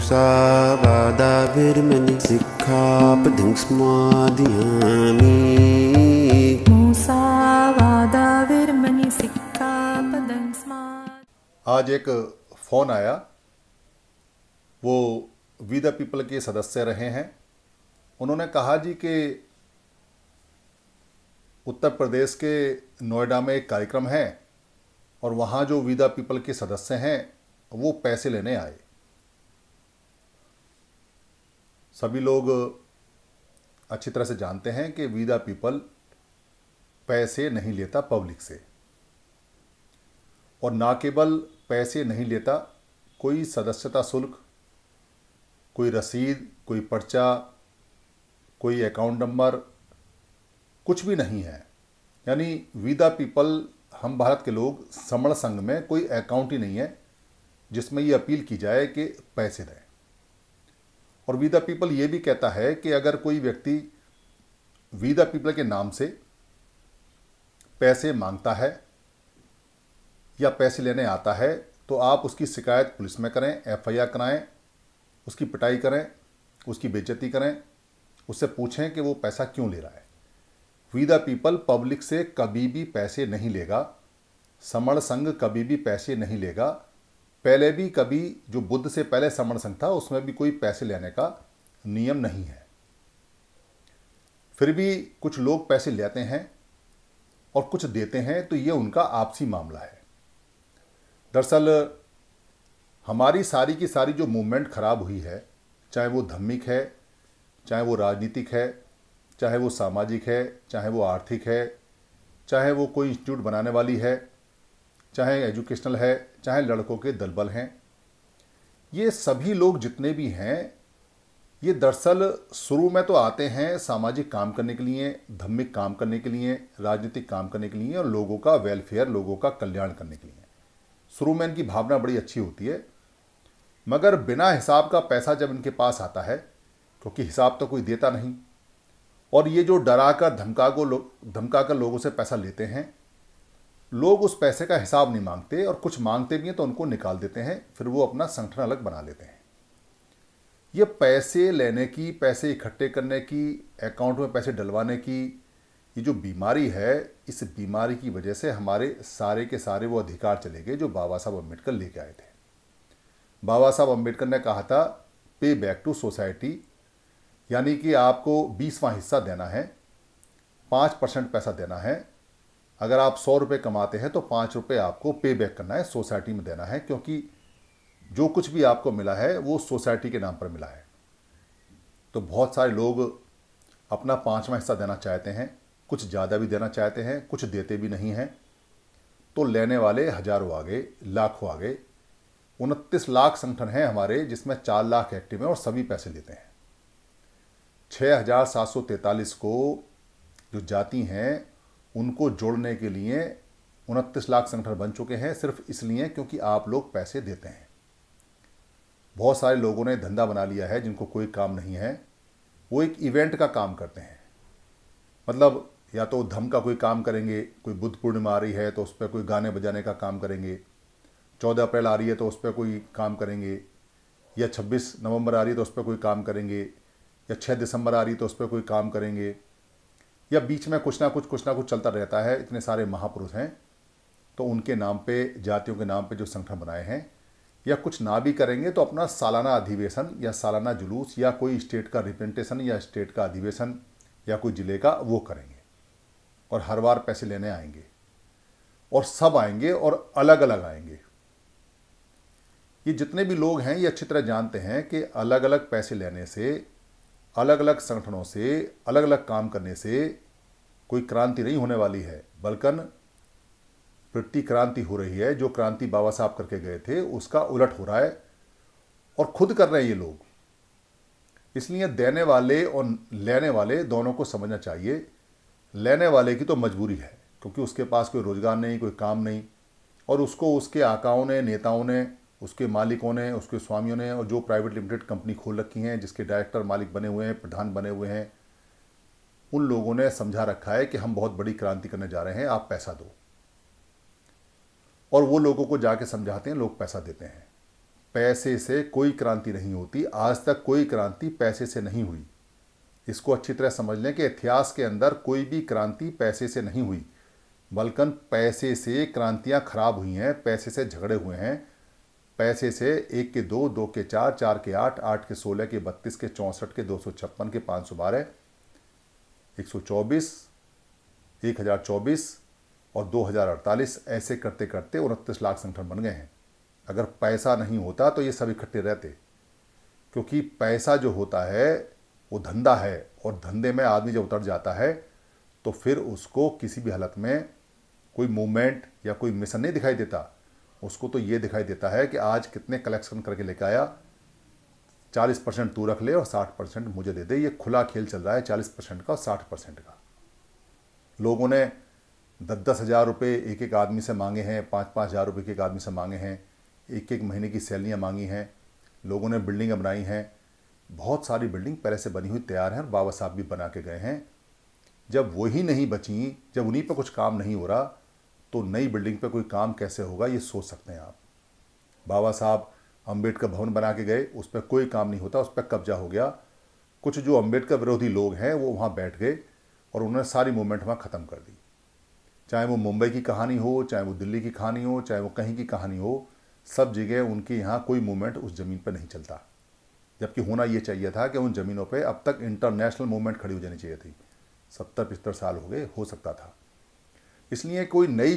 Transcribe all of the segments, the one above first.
आज एक फ़ोन आया वो वी द पीपल के सदस्य रहे हैं उन्होंने कहा जी कि उत्तर प्रदेश के नोएडा में एक कार्यक्रम है और वहाँ जो वी द पीपल के सदस्य हैं वो पैसे लेने आए सभी लोग अच्छी तरह से जानते हैं कि विदा पीपल पैसे नहीं लेता पब्लिक से और ना केवल पैसे नहीं लेता कोई सदस्यता शुल्क कोई रसीद कोई पर्चा कोई अकाउंट नंबर कुछ भी नहीं है यानी विदा पीपल हम भारत के लोग समण संघ में कोई अकाउंट ही नहीं है जिसमें ये अपील की जाए कि पैसे दें और वी द पीपल ये भी कहता है कि अगर कोई व्यक्ति वी द पीपल के नाम से पैसे मांगता है या पैसे लेने आता है तो आप उसकी शिकायत पुलिस में करें एफआईआर कराएं उसकी पिटाई करें उसकी बेजती करें उससे पूछें कि वो पैसा क्यों ले रहा है वी द पीपल पब्लिक से कभी भी पैसे नहीं लेगा समण संघ कभी भी पैसे नहीं लेगा पहले भी कभी जो बुद्ध से पहले समण संघ था उसमें भी कोई पैसे लेने का नियम नहीं है फिर भी कुछ लोग पैसे लेते हैं और कुछ देते हैं तो ये उनका आपसी मामला है दरअसल हमारी सारी की सारी जो मूवमेंट खराब हुई है चाहे वो धम्मिक है चाहे वो राजनीतिक है चाहे वो सामाजिक है चाहे वो आर्थिक है चाहे वो कोई इंस्टीट्यूट बनाने वाली है चाहे एजुकेशनल है चाहे लड़कों के दलबल हैं ये सभी लोग जितने भी हैं ये दरअसल शुरू में तो आते हैं सामाजिक काम करने के लिए धार्मिक काम करने के लिए राजनीतिक काम करने के लिए और लोगों का वेलफेयर लोगों का कल्याण करने के लिए शुरू में इनकी भावना बड़ी अच्छी होती है मगर बिना हिसाब का पैसा जब इनके पास आता है क्योंकि हिसाब तो कोई देता नहीं और ये जो डरा कर धमका को लोग धमका कर लोगों से पैसा लेते हैं लोग उस पैसे का हिसाब नहीं मांगते और कुछ मांगते भी हैं तो उनको निकाल देते हैं फिर वो अपना संगठन अलग बना लेते हैं ये पैसे लेने की पैसे इकट्ठे करने की अकाउंट में पैसे डलवाने की ये जो बीमारी है इस बीमारी की वजह से हमारे सारे के सारे वो अधिकार चले गए जो बाबा साहब अम्बेडकर लेके आए थे बाबा साहब अम्बेडकर ने कहा था पे बैक टू सोसाइटी यानी कि आपको बीसवां हिस्सा देना है पाँच परसेंट पैसा देना है अगर आप सौ रुपये कमाते हैं तो पाँच रुपये आपको पे बैक करना है सोसाइटी में देना है क्योंकि जो कुछ भी आपको मिला है वो सोसाइटी के नाम पर मिला है तो बहुत सारे लोग अपना पाँचवा हिस्सा देना चाहते हैं कुछ ज़्यादा भी देना चाहते हैं कुछ देते भी नहीं हैं तो लेने वाले हजारों आगे लाखों आगे उनतीस लाख संगठन हैं हमारे जिसमें चार लाख एक्टिव हैं और सभी पैसे लेते हैं छः हजार सात सौ तैंतालीस को जो जाति हैं उनको जोड़ने के लिए उनतीस लाख संगठन बन चुके हैं सिर्फ इसलिए क्योंकि आप लोग पैसे देते हैं बहुत सारे लोगों ने धंधा बना लिया है जिनको कोई काम नहीं है वो एक इवेंट का काम करते हैं मतलब या तो धम का कोई काम करेंगे कोई बुद्ध पूर्णिमा आ रही है तो उस पर कोई गाने बजाने का काम करेंगे चौदह अप्रैल आ रही है तो उस पर कोई काम करेंगे या छब्बीस नवंबर आ रही है तो उस पर कोई काम करेंगे या छः दिसंबर आ रही है तो उस पर कोई काम करेंगे या बीच में कुछ ना कुछ कुछ ना कुछ चलता रहता है इतने सारे महापुरुष हैं तो उनके नाम पे जातियों के नाम पे जो संगठन बनाए हैं या कुछ ना भी करेंगे तो अपना सालाना अधिवेशन या सालाना जुलूस या कोई स्टेट का रिप्रेजेंटेशन या स्टेट का अधिवेशन या कोई ज़िले का वो करेंगे और हर बार पैसे लेने आएंगे और सब आएंगे और अलग अलग आएंगे ये जितने भी लोग हैं ये अच्छी तरह जानते हैं कि अलग अलग पैसे लेने से अलग अलग संगठनों से अलग अलग काम करने से कोई क्रांति नहीं होने वाली है बल्कि प्रति क्रांति हो रही है जो क्रांति बाबा साहब करके गए थे उसका उलट हो रहा है और खुद कर रहे हैं ये लोग इसलिए देने वाले और लेने वाले दोनों को समझना चाहिए लेने वाले की तो मजबूरी है क्योंकि उसके पास कोई रोज़गार नहीं कोई काम नहीं और उसको उसके आकाओं ने नेताओं ने उसके मालिकों ने उसके स्वामियों ने और जो प्राइवेट लिमिटेड कंपनी खोल रखी हैं जिसके डायरेक्टर मालिक बने हुए हैं प्रधान बने हुए हैं उन लोगों ने समझा रखा है कि हम बहुत बड़ी क्रांति करने जा रहे हैं आप पैसा दो और वो लोगों को जाके समझाते हैं लोग पैसा देते हैं पैसे से कोई क्रांति नहीं होती आज तक कोई क्रांति पैसे से नहीं हुई इसको अच्छी तरह समझ लें कि इतिहास के अंदर कोई भी क्रांति पैसे से नहीं हुई बल्कि पैसे से क्रांतियां खराब हुई हैं पैसे से झगड़े हुए हैं पैसे से एक के दो दो के चार चार के आठ आठ के सोलह के बत्तीस के चौंसठ के दो सौ छप्पन के पाँच सौ बारह एक सौ चौबीस एक हज़ार चौबीस और दो हज़ार अड़तालीस ऐसे करते करते उनतीस लाख संगठन बन गए हैं अगर पैसा नहीं होता तो ये सब इकट्ठे रहते क्योंकि पैसा जो होता है वो धंधा है और धंधे में आदमी जब उतर जाता है तो फिर उसको किसी भी हालत में कोई मूवमेंट या कोई मिशन नहीं दिखाई देता उसको तो ये दिखाई देता है कि आज कितने कलेक्शन करके लेके आया चालीस परसेंट तू रख ले और साठ परसेंट मुझे दे दे ये खुला खेल चल रहा है चालीस परसेंट का और साठ परसेंट का लोगों ने दस दस हज़ार रुपये एक एक आदमी से मांगे हैं पाँच पाँच हज़ार रुपये के एक आदमी से मांगे हैं एक एक महीने की सैलरियाँ मांगी हैं लोगों ने बिल्डिंगें बनाई हैं बहुत सारी बिल्डिंग पहले से बनी हुई तैयार हैं और बाबा साहब भी बना के गए हैं जब वही नहीं बची जब उन्हीं पर कुछ काम नहीं हो रहा तो नई बिल्डिंग पे कोई काम कैसे होगा ये सोच सकते हैं आप बाबा साहब अम्बेडकर भवन बना के गए उस पर कोई काम नहीं होता उस पर कब्जा हो गया कुछ जो अम्बेडकर विरोधी लोग हैं वो वहाँ बैठ गए और उन्होंने सारी मूवमेंट वहाँ ख़त्म कर दी चाहे वो मुंबई की कहानी हो चाहे वो दिल्ली की कहानी हो चाहे वो कहीं की कहानी हो सब जगह उनके यहाँ कोई मूवमेंट उस ज़मीन पर नहीं चलता जबकि होना ये चाहिए था कि उन ज़मीनों पर अब तक इंटरनेशनल मूवमेंट खड़ी हो जानी चाहिए थी सत्तर पचहत्तर साल हो गए हो सकता था इसलिए कोई नई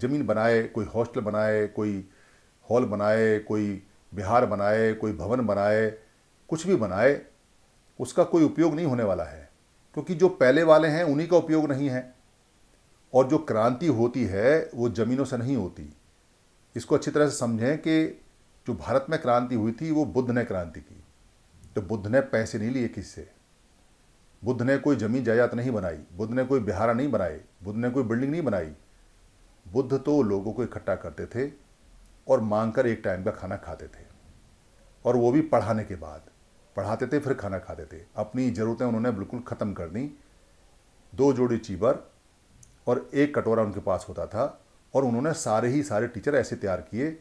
ज़मीन बनाए कोई हॉस्टल बनाए कोई हॉल बनाए कोई बिहार बनाए कोई भवन बनाए कुछ भी बनाए उसका कोई उपयोग नहीं होने वाला है क्योंकि जो पहले वाले हैं उन्हीं का उपयोग नहीं है और जो क्रांति होती है वो ज़मीनों से नहीं होती इसको अच्छी तरह से समझें कि जो भारत में क्रांति हुई थी वो बुद्ध ने क्रांति की तो बुद्ध ने पैसे नहीं लिए किससे बुद्ध ने कोई जमीन जायदाद नहीं बनाई बुद्ध ने कोई बिहारा नहीं बनाए बुद्ध ने कोई बिल्डिंग नहीं बनाई बुद्ध तो लोगों को इकट्ठा करते थे और मांग कर एक टाइम का खाना खाते थे और वो भी पढ़ाने के बाद पढ़ाते थे फिर खाना खाते थे अपनी ज़रूरतें उन्होंने बिल्कुल ख़त्म कर दी दो जोड़ी चीबर और एक कटोरा उनके पास होता था और उन्होंने सारे ही सारे टीचर ऐसे तैयार किए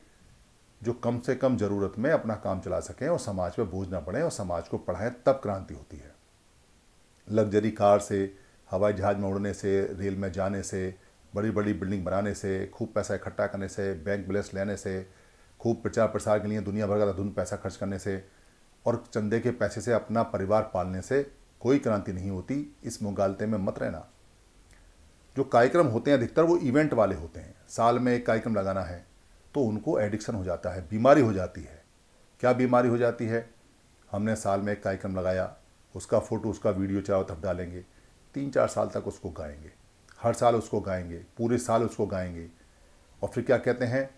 जो कम से कम ज़रूरत में अपना काम चला सकें और समाज पर बोझ ना पड़े और समाज को पढ़ाएं तब क्रांति होती है लग्जरी कार से हवाई जहाज़ में उड़ने से रेल में जाने से बड़ी बड़ी बिल्डिंग बनाने से खूब पैसा इकट्ठा करने से बैंक बैलेंस लेने से खूब प्रचार प्रसार के लिए दुनिया भर का धुन पैसा खर्च करने से और चंदे के पैसे से अपना परिवार पालने से कोई क्रांति नहीं होती इस मुगालते में मत रहना जो कार्यक्रम होते हैं अधिकतर वो इवेंट वाले होते हैं साल में एक कार्यक्रम लगाना है तो उनको एडिक्शन हो जाता है बीमारी हो जाती है क्या बीमारी हो जाती है हमने साल में एक कार्यक्रम लगाया उसका फ़ोटो उसका वीडियो चाहो तब डालेंगे तीन चार साल तक उसको गाएंगे हर साल उसको गाएंगे पूरे साल उसको गाएंगे और फिर क्या कहते हैं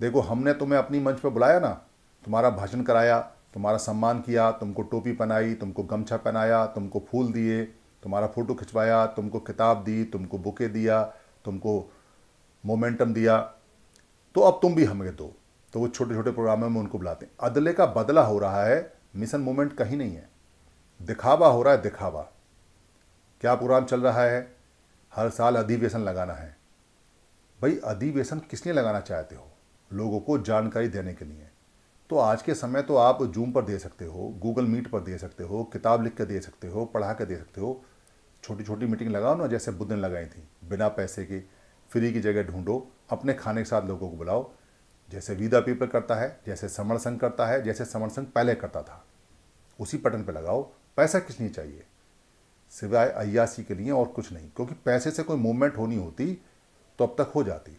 देखो हमने तुम्हें अपनी मंच पर बुलाया ना तुम्हारा भाषण कराया तुम्हारा सम्मान किया तुमको टोपी पहनाई तुमको गमछा पहनाया तुमको फूल दिए तुम्हारा फ़ोटो खिंचवाया तुमको किताब दी तुमको बुके दिया तुमको मोमेंटम दिया तो अब तुम भी हमें दो तो वो छोटे छोटे प्रोग्रामों में उनको बुलाते हैं अदले का बदला हो रहा है मिशन मोमेंट कहीं नहीं है दिखावा हो रहा है दिखावा क्या प्रोग्राम चल रहा है हर साल अधिवेशन लगाना है भाई अधिवेशन किस लिए लगाना चाहते हो लोगों को जानकारी देने के लिए तो आज के समय तो आप जूम पर दे सकते हो गूगल मीट पर दे सकते हो किताब लिख के दे सकते हो पढ़ा के दे सकते हो छोटी छोटी मीटिंग लगाओ ना जैसे बुद्ध ने लगाई थी बिना पैसे के फ्री की जगह ढूंढो अपने खाने के साथ लोगों को बुलाओ जैसे वीदा पीपल करता है जैसे समर संघ करता है जैसे समर संघ पहले करता था उसी पटन पर लगाओ पैसा किस लिए चाहिए सिवाय अयासी के लिए और कुछ नहीं क्योंकि पैसे से कोई मूवमेंट होनी होती तो अब तक हो जाती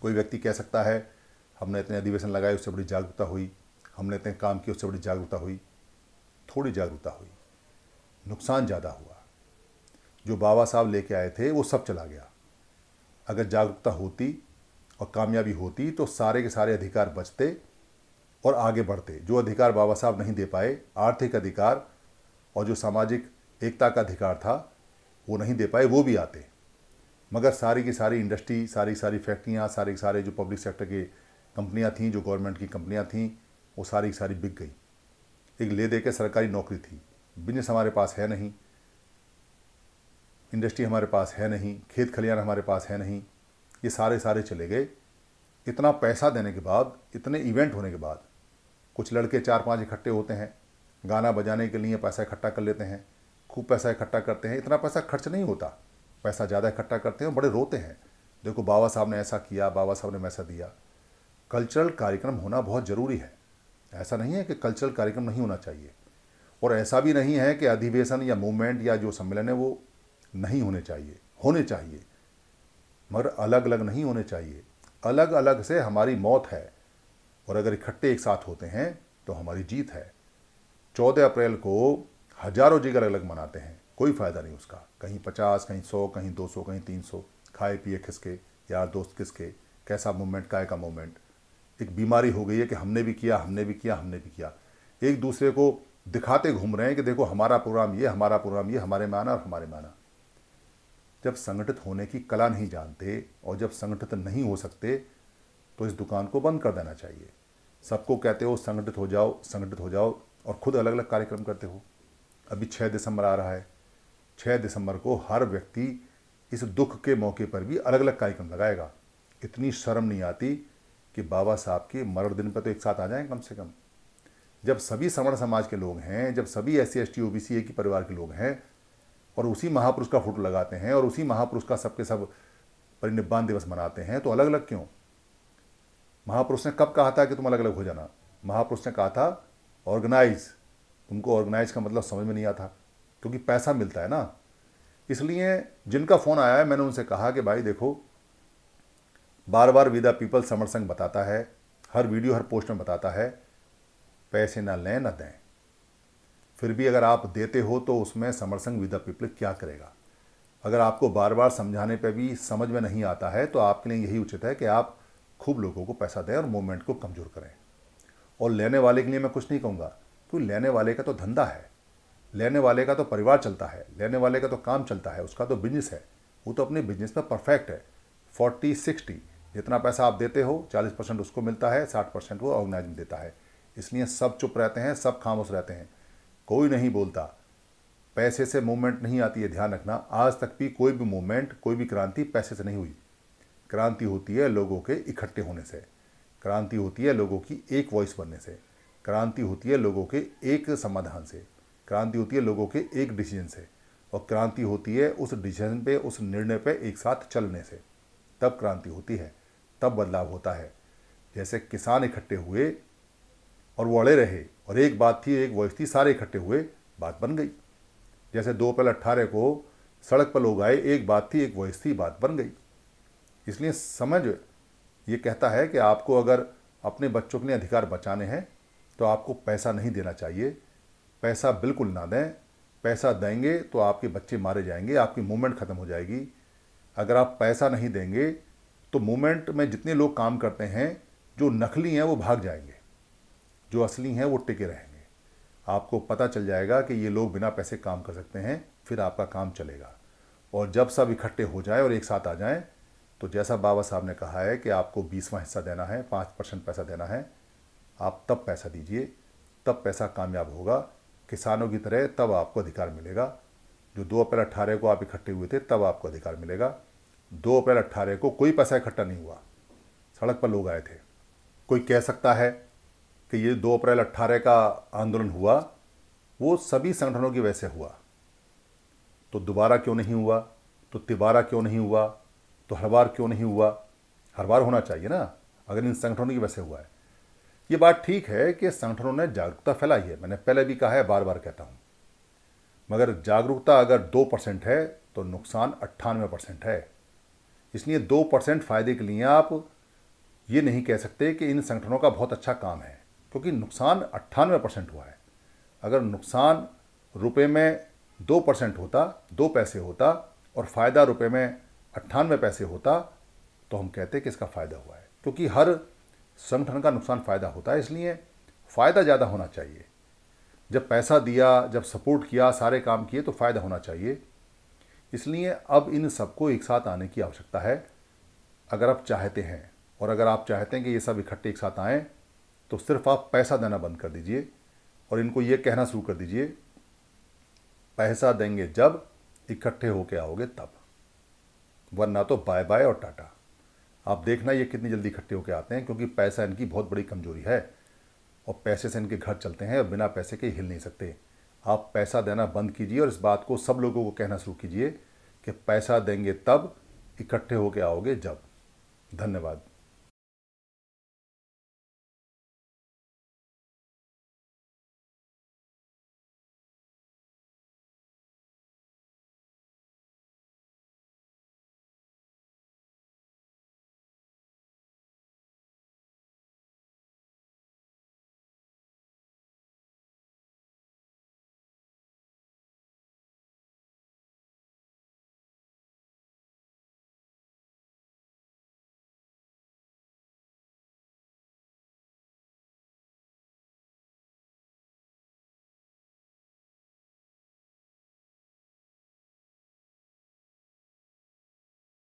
कोई व्यक्ति कह सकता है हमने इतने अधिवेशन लगाए उससे बड़ी जागरूकता हुई हमने इतने काम किए उससे बड़ी जागरूकता हुई थोड़ी जागरूकता हुई नुकसान ज़्यादा हुआ जो बाबा साहब लेके आए थे वो सब चला गया अगर जागरूकता होती और कामयाबी होती तो सारे के सारे अधिकार बचते और आगे बढ़ते जो अधिकार बाबा साहब नहीं दे पाए आर्थिक अधिकार और जो सामाजिक एकता का अधिकार था वो नहीं दे पाए वो भी आते मगर सारी की सारी इंडस्ट्री सारी सारी फैक्ट्रियाँ सारे सारे जो पब्लिक सेक्टर के कंपनियाँ थीं जो गवर्नमेंट की कंपनियाँ थीं वो सारी की सारी बिक गई एक ले दे के सरकारी नौकरी थी बिजनेस हमारे पास है नहीं इंडस्ट्री हमारे पास है नहीं खेत खलियान हमारे पास है नहीं ये सारे सारे चले गए इतना पैसा देने के बाद इतने इवेंट होने के बाद कुछ लड़के चार पांच इकट्ठे होते हैं गाना बजाने के लिए पैसा इकट्ठा कर लेते हैं खूब पैसा इकट्ठा करते हैं इतना पैसा खर्च नहीं होता पैसा ज़्यादा इकट्ठा करते हैं और बड़े रोते हैं देखो बाबा साहब ने ऐसा किया बाबा साहब ने वैसा दिया कल्चरल कार्यक्रम होना बहुत ज़रूरी है ऐसा नहीं है कि कल्चरल कार्यक्रम नहीं होना चाहिए और ऐसा भी नहीं है कि अधिवेशन या मूवमेंट या जो सम्मेलन है वो नहीं होने चाहिए होने चाहिए मगर अलग अलग नहीं होने चाहिए अलग अलग से हमारी मौत है और अगर इकट्ठे एक साथ होते हैं तो हमारी जीत है चौदह अप्रैल को हजारों जिगर अलग मनाते हैं कोई फ़ायदा नहीं उसका कहीं पचास कहीं सौ कहीं दो सौ कहीं तीन सौ खाए पिए किसके यार दोस्त किसके कैसा मूवमेंट काय का मूवमेंट एक बीमारी हो गई है कि हमने भी किया हमने भी किया हमने भी किया एक दूसरे को दिखाते घूम रहे हैं कि देखो हमारा प्रोग्राम ये हमारा प्रोग्राम ये हमारे में आना और हमारे में आना जब संगठित होने की कला नहीं जानते और जब संगठित नहीं हो सकते तो इस दुकान को बंद कर देना चाहिए सबको कहते हो संगठित हो जाओ संगठित हो जाओ और खुद अलग अलग कार्यक्रम करते हो अभी छः दिसंबर आ रहा है छः दिसंबर को हर व्यक्ति इस दुख के मौके पर भी अलग अलग कार्यक्रम लगाएगा इतनी शर्म नहीं आती कि बाबा साहब के मरण दिन पर तो एक साथ आ जाएं कम से कम जब सभी सवर्ण समाज के लोग हैं जब सभी S C S T O B C A के परिवार के लोग हैं और उसी महापुरुष का फोटो लगाते हैं और उसी महापुरुष का सबके सब परिनिर्वाण दिवस मनाते हैं तो अलग अलग क्यों महापुरुष ने कब कहा था कि तुम अलग अलग हो जाना महापुरुष ने कहा था ऑर्गेनाइज उनको ऑर्गेनाइज का मतलब समझ में नहीं आता क्योंकि पैसा मिलता है ना इसलिए जिनका फ़ोन आया है मैंने उनसे कहा कि भाई देखो बार बार विदा पीपल समर संघ बताता है हर वीडियो हर पोस्ट में बताता है पैसे ना लें ना दें फिर भी अगर आप देते हो तो उसमें संघ विदा पीपल क्या करेगा अगर आपको बार बार समझाने पर भी समझ में नहीं आता है तो आपके लिए यही उचित है कि आप खूब लोगों को पैसा दें और मूवमेंट को कमज़ोर करें और लेने वाले के लिए मैं कुछ नहीं कहूँगा क्योंकि लेने वाले का तो धंधा है लेने वाले का तो परिवार चलता है लेने वाले का तो काम चलता है उसका तो बिजनेस है वो तो अपने बिजनेस में परफेक्ट है फोर्टी सिक्सटी जितना पैसा आप देते हो चालीस परसेंट उसको मिलता है साठ परसेंट वो ऑर्गेनाइजिंग देता है इसलिए सब चुप रहते हैं सब खामोश रहते हैं कोई नहीं बोलता पैसे से मूवमेंट नहीं आती है ध्यान रखना आज तक भी कोई भी मूवमेंट कोई भी क्रांति पैसे से नहीं हुई क्रांति होती है लोगों के इकट्ठे होने से क्रांति होती है लोगों की एक वॉइस बनने से क्रांति होती है लोगों के एक समाधान से क्रांति होती है लोगों के एक डिसीजन से और क्रांति होती है उस डिसीजन पे उस निर्णय पे एक साथ चलने से तब क्रांति होती है तब बदलाव होता है जैसे किसान इकट्ठे हुए और वो अड़े रहे और एक बात थी एक वॉइस थी सारे इकट्ठे हुए बात बन गई जैसे दो पहले अट्ठारह को सड़क पर लोग आए एक बात थी एक वॉइस थी बात बन गई इसलिए समझ ये कहता है कि आपको अगर अपने बच्चों के लिए अधिकार बचाने हैं तो आपको पैसा नहीं देना चाहिए पैसा बिल्कुल ना दें पैसा देंगे तो आपके बच्चे मारे जाएंगे आपकी मूवमेंट ख़त्म हो जाएगी अगर आप पैसा नहीं देंगे तो मूवमेंट में जितने लोग काम करते हैं जो नकली हैं वो भाग जाएंगे जो असली हैं वो टिके रहेंगे आपको पता चल जाएगा कि ये लोग बिना पैसे काम कर सकते हैं फिर आपका काम चलेगा और जब सब इकट्ठे हो जाए और एक साथ आ जाएं तो जैसा बाबा साहब ने कहा है कि आपको बीसवां हिस्सा देना है पाँच परसेंट पैसा देना है आप तब पैसा दीजिए तब पैसा कामयाब होगा किसानों की तरह तब आपको अधिकार मिलेगा जो दो अप्रैल अट्ठारह को आप इकट्ठे हुए थे तब आपको अधिकार मिलेगा दो अप्रैल अट्ठारह को कोई पैसा इकट्ठा नहीं हुआ सड़क पर लोग आए थे कोई कह सकता है कि ये दो अप्रैल अट्ठारह का आंदोलन हुआ वो सभी संगठनों की वजह से हुआ तो दोबारा क्यों नहीं हुआ तो तिबारा क्यों नहीं हुआ तो हर बार क्यों नहीं हुआ हर बार होना चाहिए ना अगर इन संगठनों की वैसे हुआ है ये बात ठीक है कि संगठनों ने जागरूकता फैलाई है मैंने पहले भी कहा है बार बार कहता हूं मगर जागरूकता अगर दो परसेंट है तो नुकसान अट्ठानवे परसेंट है इसलिए दो परसेंट फायदे के लिए आप ये नहीं कह सकते कि इन संगठनों का बहुत अच्छा काम है क्योंकि नुकसान अट्ठानवे परसेंट हुआ है अगर नुकसान रुपए में दो परसेंट होता दो पैसे होता और फ़ायदा रुपए में अट्ठानवे पैसे होता तो हम कहते कि इसका फ़ायदा हुआ है क्योंकि हर संगठन का नुकसान फ़ायदा होता है इसलिए फ़ायदा ज़्यादा होना चाहिए जब पैसा दिया जब सपोर्ट किया सारे काम किए तो फ़ायदा होना चाहिए इसलिए अब इन सबको एक साथ आने की आवश्यकता है अगर आप चाहते हैं और अगर आप चाहते हैं कि ये सब इकट्ठे एक साथ आएँ तो सिर्फ आप पैसा देना बंद कर दीजिए और इनको ये कहना शुरू कर दीजिए पैसा देंगे जब इकट्ठे होके आओगे तब वरना तो बाय बाय और टाटा आप देखना ये कितनी जल्दी इकट्ठे होकर आते हैं क्योंकि पैसा इनकी बहुत बड़ी कमजोरी है और पैसे से इनके घर चलते हैं और बिना पैसे के हिल नहीं सकते आप पैसा देना बंद कीजिए और इस बात को सब लोगों को कहना शुरू कीजिए कि पैसा देंगे तब इकट्ठे होकर आओगे जब धन्यवाद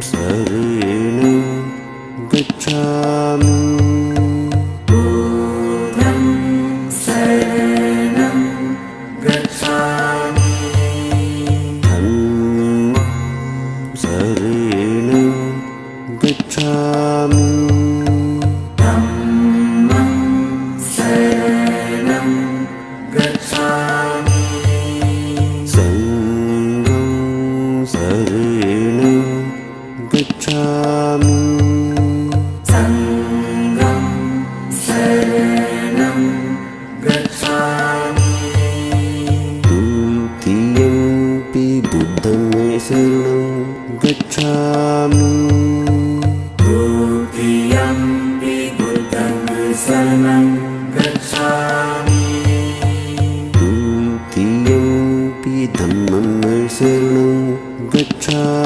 संसरेण गच्छामि good time.